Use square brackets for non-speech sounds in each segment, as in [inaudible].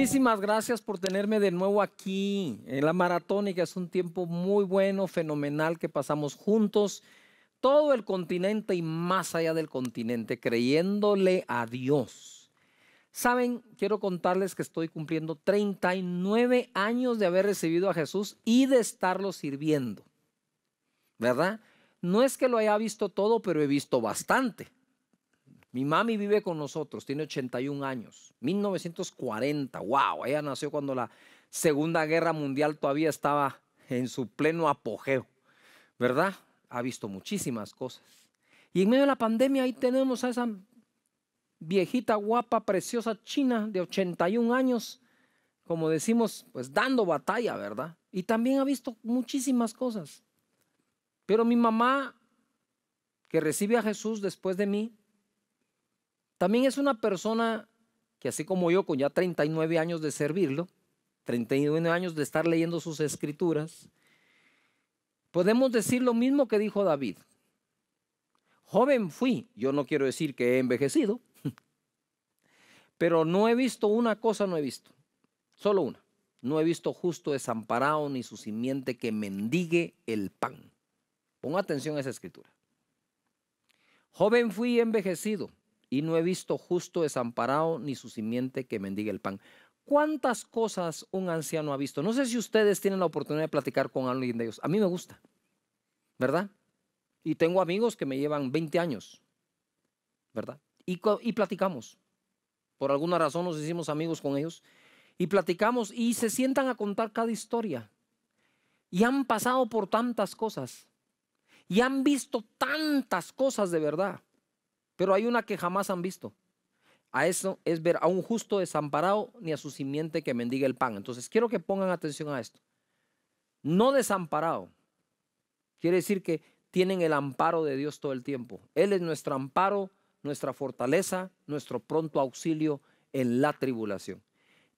Muchísimas gracias por tenerme de nuevo aquí en la maratónica. Es un tiempo muy bueno, fenomenal que pasamos juntos, todo el continente y más allá del continente, creyéndole a Dios. Saben, quiero contarles que estoy cumpliendo 39 años de haber recibido a Jesús y de estarlo sirviendo. ¿Verdad? No es que lo haya visto todo, pero he visto bastante. Mi mami vive con nosotros, tiene 81 años, 1940, wow, ella nació cuando la Segunda Guerra Mundial todavía estaba en su pleno apogeo, ¿verdad? Ha visto muchísimas cosas. Y en medio de la pandemia ahí tenemos a esa viejita, guapa, preciosa china de 81 años, como decimos, pues dando batalla, ¿verdad? Y también ha visto muchísimas cosas. Pero mi mamá, que recibe a Jesús después de mí, también es una persona que así como yo, con ya 39 años de servirlo, 39 años de estar leyendo sus escrituras, podemos decir lo mismo que dijo David. Joven fui, yo no quiero decir que he envejecido, [laughs] pero no he visto una cosa, no he visto, solo una. No he visto justo desamparado ni su simiente que mendigue el pan. Ponga atención a esa escritura. Joven fui envejecido, y no he visto justo desamparado ni su simiente que mendiga el pan. ¿Cuántas cosas un anciano ha visto? No sé si ustedes tienen la oportunidad de platicar con alguien de ellos. A mí me gusta, ¿verdad? Y tengo amigos que me llevan 20 años, ¿verdad? Y, y platicamos. Por alguna razón nos hicimos amigos con ellos y platicamos y se sientan a contar cada historia. Y han pasado por tantas cosas. Y han visto tantas cosas de verdad. Pero hay una que jamás han visto. A eso es ver a un justo desamparado ni a su simiente que mendigue el pan. Entonces quiero que pongan atención a esto. No desamparado. Quiere decir que tienen el amparo de Dios todo el tiempo. Él es nuestro amparo, nuestra fortaleza, nuestro pronto auxilio en la tribulación.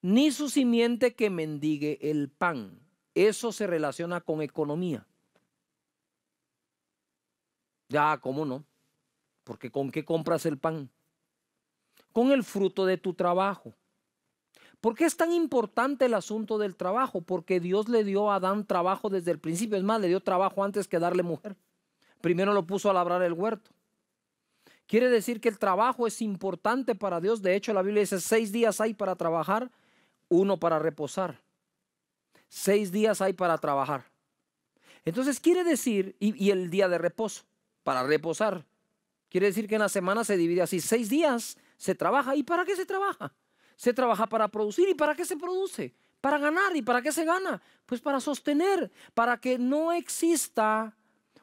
Ni su simiente que mendigue el pan. Eso se relaciona con economía. Ya, ¿cómo no? Porque ¿con qué compras el pan? Con el fruto de tu trabajo. ¿Por qué es tan importante el asunto del trabajo? Porque Dios le dio a Adán trabajo desde el principio. Es más, le dio trabajo antes que darle mujer. Primero lo puso a labrar el huerto. Quiere decir que el trabajo es importante para Dios. De hecho, la Biblia dice, seis días hay para trabajar, uno para reposar. Seis días hay para trabajar. Entonces quiere decir, y, y el día de reposo, para reposar. Quiere decir que en la semana se divide así, seis días se trabaja. ¿Y para qué se trabaja? Se trabaja para producir. ¿Y para qué se produce? Para ganar. ¿Y para qué se gana? Pues para sostener, para que no exista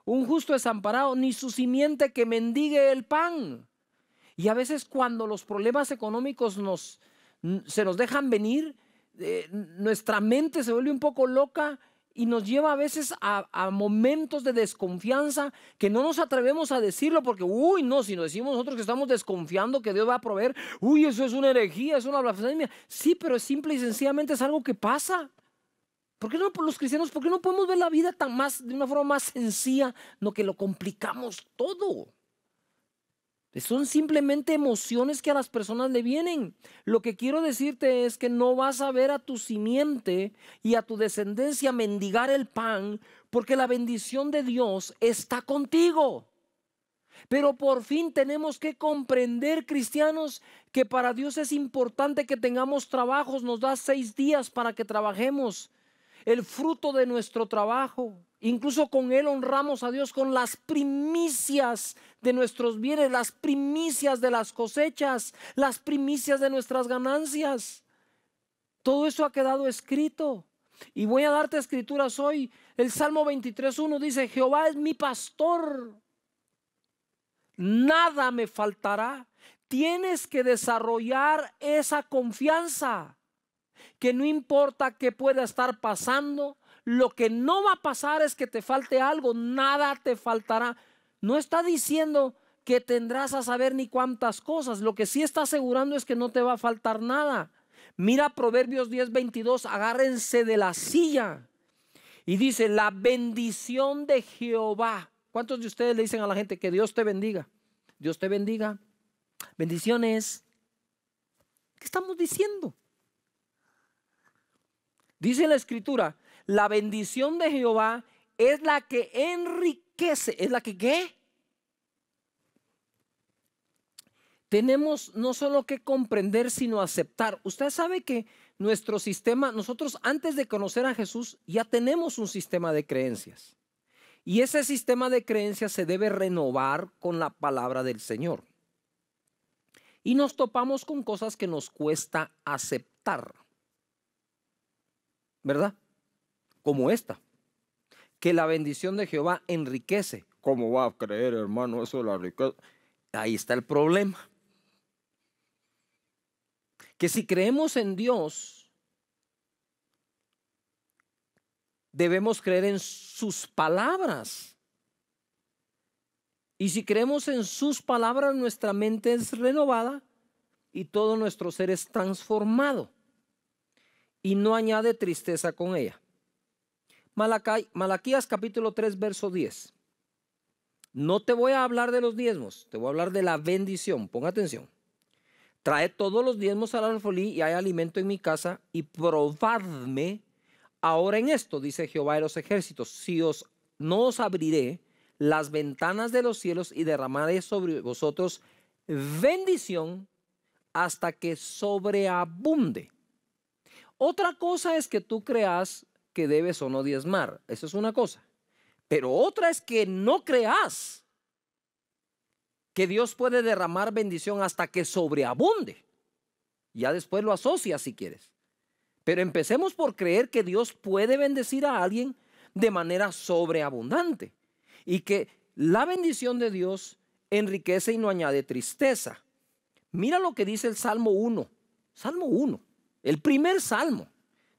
un justo desamparado ni su simiente que mendigue el pan. Y a veces cuando los problemas económicos nos, se nos dejan venir, eh, nuestra mente se vuelve un poco loca y nos lleva a veces a, momentos de desconfianza que no nos atrevemos a decirlo porque, uy, no, si nos decimos nosotros que estamos desconfiando que Dios va a proveer, uy, eso es una herejía, es una blasfemia. Sí, pero es simple y sencillamente es algo que pasa. ¿Por qué no los cristianos? ¿Por qué no podemos ver la vida tan más, de una forma más sencilla, no que lo complicamos todo? Son simplemente emociones que a las personas le vienen. Lo que quiero decirte es que no vas a ver a tu simiente y a tu descendencia mendigar el pan porque la bendición de Dios está contigo. Pero por fin tenemos que comprender, cristianos, que para Dios es importante que tengamos trabajos. Nos da seis días para que trabajemos el fruto de nuestro trabajo. Incluso con Él honramos a Dios con las primicias de nuestros bienes, las primicias de las cosechas, las primicias de nuestras ganancias. Todo eso ha quedado escrito. Y voy a darte escrituras hoy. El Salmo 23.1 dice, Jehová es mi pastor. Nada me faltará. Tienes que desarrollar esa confianza, que no importa qué pueda estar pasando, lo que no va a pasar es que te falte algo, nada te faltará. No está diciendo que tendrás a saber ni cuántas cosas. Lo que sí está asegurando es que no te va a faltar nada. Mira Proverbios 10:22, agárrense de la silla. Y dice, la bendición de Jehová. ¿Cuántos de ustedes le dicen a la gente que Dios te bendiga? Dios te bendiga. Bendiciones. ¿Qué estamos diciendo? Dice la escritura la bendición de Jehová es la que enriquece, es la que qué? Tenemos no solo que comprender, sino aceptar. Usted sabe que nuestro sistema, nosotros antes de conocer a Jesús, ya tenemos un sistema de creencias. Y ese sistema de creencias se debe renovar con la palabra del Señor. Y nos topamos con cosas que nos cuesta aceptar. ¿Verdad? como esta, que la bendición de Jehová enriquece. ¿Cómo va a creer, hermano, eso la Ahí está el problema. Que si creemos en Dios, debemos creer en sus palabras. Y si creemos en sus palabras, nuestra mente es renovada y todo nuestro ser es transformado. Y no añade tristeza con ella. Malaquías capítulo 3, verso 10. No te voy a hablar de los diezmos, te voy a hablar de la bendición. Ponga atención. Trae todos los diezmos al alfolí y hay alimento en mi casa y probadme ahora en esto, dice Jehová de los ejércitos, si os no os abriré las ventanas de los cielos y derramaré sobre vosotros bendición hasta que sobreabunde. Otra cosa es que tú creas que debes o no diezmar. Eso es una cosa. Pero otra es que no creas que Dios puede derramar bendición hasta que sobreabunde. Ya después lo asocias si quieres. Pero empecemos por creer que Dios puede bendecir a alguien de manera sobreabundante y que la bendición de Dios enriquece y no añade tristeza. Mira lo que dice el Salmo 1, Salmo 1, el primer salmo.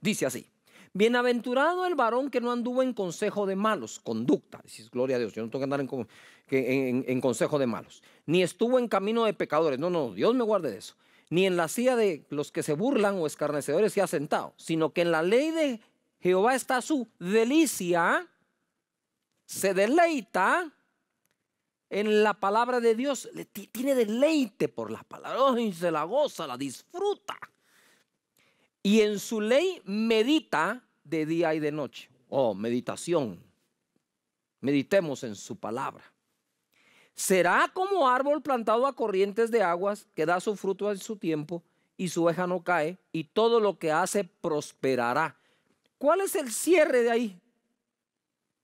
Dice así, Bienaventurado el varón que no anduvo en consejo de malos, conducta. Dices, gloria a Dios, yo no tengo que andar en, en consejo de malos. Ni estuvo en camino de pecadores. No, no, Dios me guarde de eso. Ni en la silla de los que se burlan o escarnecedores se ha sentado, sino que en la ley de Jehová está su delicia, se deleita en la palabra de Dios, tiene deleite por la palabra, y se la goza, la disfruta y en su ley medita de día y de noche. Oh, meditación. Meditemos en su palabra. Será como árbol plantado a corrientes de aguas que da su fruto en su tiempo y su hoja no cae y todo lo que hace prosperará. ¿Cuál es el cierre de ahí?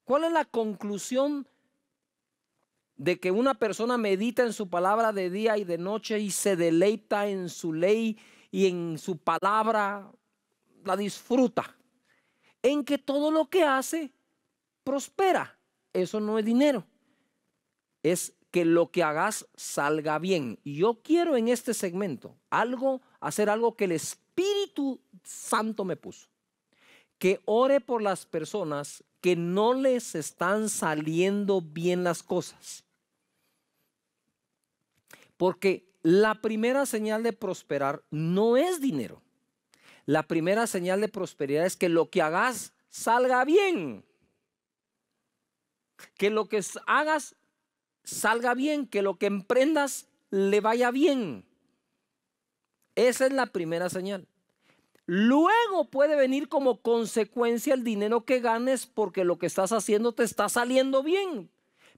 ¿Cuál es la conclusión de que una persona medita en su palabra de día y de noche y se deleita en su ley? y en su palabra la disfruta, en que todo lo que hace prospera. Eso no es dinero. Es que lo que hagas salga bien. Y yo quiero en este segmento algo, hacer algo que el Espíritu Santo me puso. Que ore por las personas que no les están saliendo bien las cosas. Porque la primera señal de prosperar no es dinero. La primera señal de prosperidad es que lo que hagas salga bien. Que lo que hagas salga bien, que lo que emprendas le vaya bien. Esa es la primera señal. Luego puede venir como consecuencia el dinero que ganes porque lo que estás haciendo te está saliendo bien.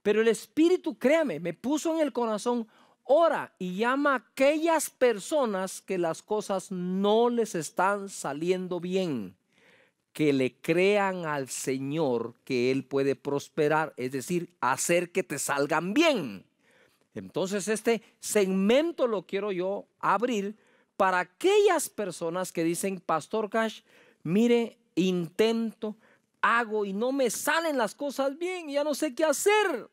Pero el Espíritu, créame, me puso en el corazón ora y llama a aquellas personas que las cosas no les están saliendo bien, que le crean al Señor que Él puede prosperar, es decir, hacer que te salgan bien. Entonces este segmento lo quiero yo abrir para aquellas personas que dicen, Pastor Cash, mire, intento, hago y no me salen las cosas bien, ya no sé qué hacer.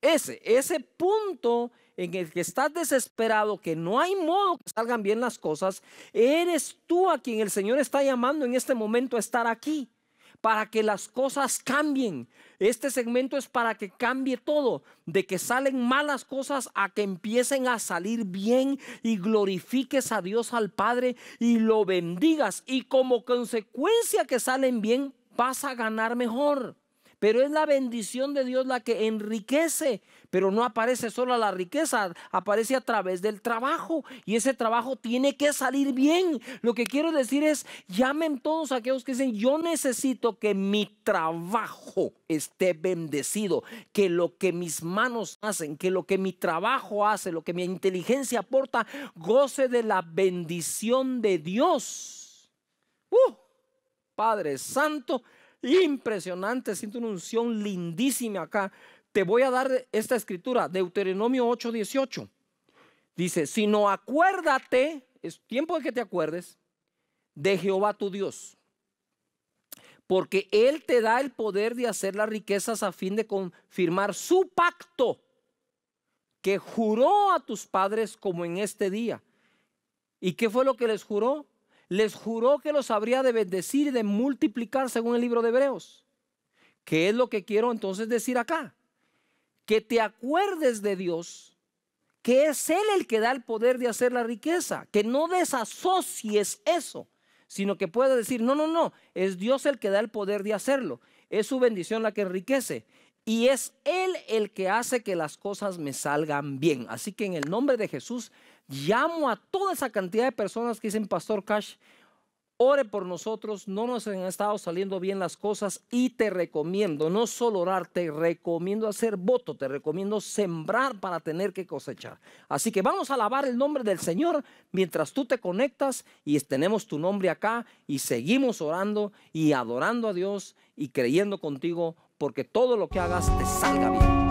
Ese, ese punto en el que estás desesperado, que no hay modo que salgan bien las cosas, eres tú a quien el Señor está llamando en este momento a estar aquí para que las cosas cambien. Este segmento es para que cambie todo, de que salen malas cosas a que empiecen a salir bien y glorifiques a Dios al Padre y lo bendigas. Y como consecuencia que salen bien, vas a ganar mejor. Pero es la bendición de Dios la que enriquece. Pero no aparece solo la riqueza, aparece a través del trabajo. Y ese trabajo tiene que salir bien. Lo que quiero decir es, llamen todos aquellos que dicen, yo necesito que mi trabajo esté bendecido, que lo que mis manos hacen, que lo que mi trabajo hace, lo que mi inteligencia aporta, goce de la bendición de Dios. Uh, Padre Santo, impresionante, siento una unción lindísima acá. Te voy a dar esta escritura, Deuteronomio 8:18. Dice, sino acuérdate, es tiempo de que te acuerdes, de Jehová tu Dios, porque Él te da el poder de hacer las riquezas a fin de confirmar su pacto que juró a tus padres como en este día. ¿Y qué fue lo que les juró? les juró que los habría de bendecir y de multiplicar según el libro de Hebreos. ¿Qué es lo que quiero entonces decir acá? Que te acuerdes de Dios, que es Él el que da el poder de hacer la riqueza, que no desasocies eso, sino que puedas decir, no, no, no, es Dios el que da el poder de hacerlo, es su bendición la que enriquece. Y es Él el que hace que las cosas me salgan bien. Así que en el nombre de Jesús Llamo a toda esa cantidad de personas que dicen, Pastor Cash, ore por nosotros, no nos han estado saliendo bien las cosas y te recomiendo, no solo orar, te recomiendo hacer voto, te recomiendo sembrar para tener que cosechar. Así que vamos a alabar el nombre del Señor mientras tú te conectas y tenemos tu nombre acá y seguimos orando y adorando a Dios y creyendo contigo porque todo lo que hagas te salga bien.